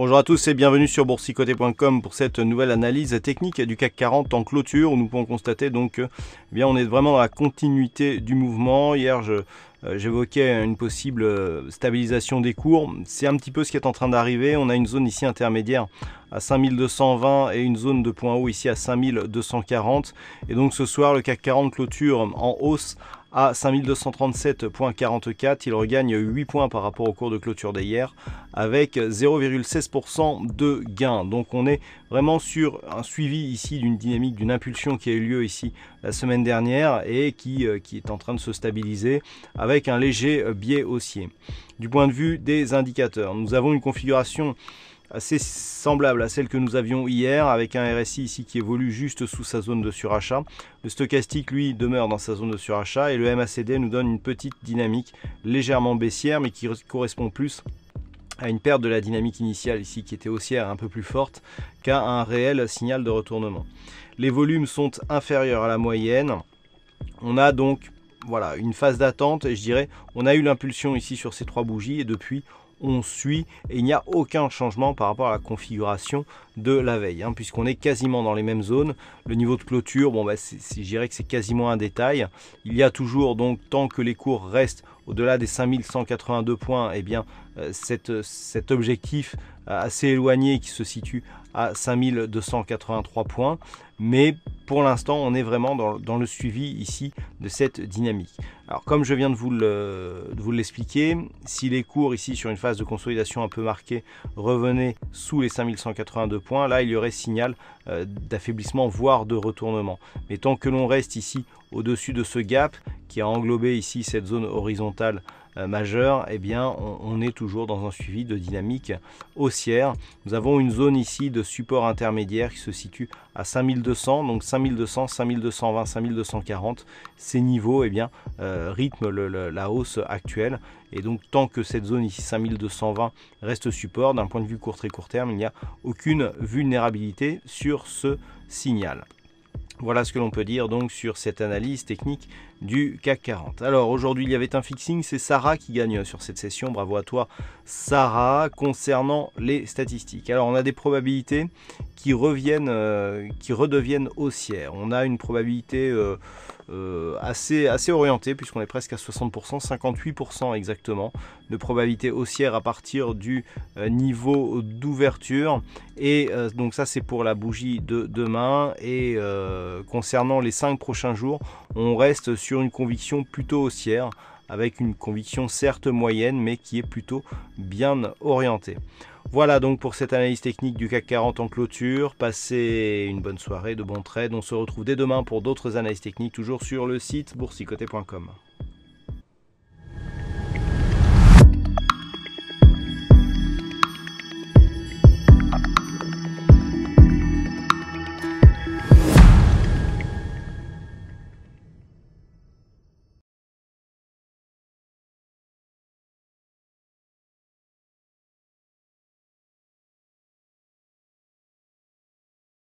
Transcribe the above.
Bonjour à tous et bienvenue sur boursicoté.com pour cette nouvelle analyse technique du CAC 40 en clôture. Nous pouvons constater donc eh bien on est vraiment dans la continuité du mouvement. Hier, je euh, j'évoquais une possible euh, stabilisation des cours. C'est un petit peu ce qui est en train d'arriver. On a une zone ici intermédiaire à 5220 et une zone de point haut ici à 5240. Et donc ce soir, le CAC 40 clôture en hausse à 5237.44. Il regagne 8 points par rapport au cours de clôture d'hier avec 0,16% de gain. Donc on est vraiment sur un suivi ici d'une dynamique, d'une impulsion qui a eu lieu ici la semaine dernière et qui, euh, qui est en train de se stabiliser avec un léger euh, biais haussier. Du point de vue des indicateurs, nous avons une configuration assez semblable à celle que nous avions hier avec un RSI ici qui évolue juste sous sa zone de surachat. Le stochastique lui demeure dans sa zone de surachat et le MACD nous donne une petite dynamique légèrement baissière mais qui correspond plus à une perte de la dynamique initiale ici qui était haussière un peu plus forte qu'à un réel signal de retournement. Les volumes sont inférieurs à la moyenne. On a donc voilà, une phase d'attente et je dirais on a eu l'impulsion ici sur ces trois bougies et depuis on suit et il n'y a aucun changement par rapport à la configuration de la veille hein, puisqu'on est quasiment dans les mêmes zones le niveau de clôture bon bah je dirais que c'est quasiment un détail il y a toujours donc tant que les cours restent au-delà des 5182 points, et eh bien, euh, cet objectif euh, assez éloigné qui se situe à 5283 points. Mais pour l'instant, on est vraiment dans, le suivi ici de cette dynamique. Alors comme je viens de vous l'expliquer, si les cours ici sur une phase de consolidation un peu marquée revenaient sous les 5182 points, là il y aurait signal euh, d'affaiblissement voire de retournement. Mais tant que l'on reste ici au-dessus de ce gap qui a englobé ici cette zone horizontale euh, majeure, eh bien, on, est toujours dans un suivi de dynamique haussière. Nous avons une zone ici de support intermédiaire qui se situe à 5200, donc 5200, 5220, 5240. Ces niveaux eh bien, euh, rythment la hausse actuelle. Et donc, tant que cette zone ici 5220 reste support, d'un point de vue court très court terme, il n'y a aucune vulnérabilité sur ce signal. Voilà ce que l'on peut dire donc sur cette analyse technique du CAC 40. Alors aujourd'hui il y avait un fixing, c'est Sarah qui gagne sur cette session, bravo à toi Sarah, concernant les statistiques. Alors on a des probabilités qui reviennent, euh, qui redeviennent haussières. On a une probabilité... Euh, euh, assez, assez orienté puisqu'on est presque à 60%, 58% exactement de probabilité haussière à partir du euh, niveau d'ouverture. Et euh, donc ça c'est pour la bougie de demain. Et concernant les 5 prochains jours, on reste sur une conviction plutôt haussière avec une conviction certes moyenne mais qui est plutôt bien orientée. Voilà donc pour cette analyse technique du CAC 40 en clôture. Passez une bonne soirée, de bons trades. On se retrouve dès demain pour d'autres analyses techniques, toujours sur le site boursicoté.com.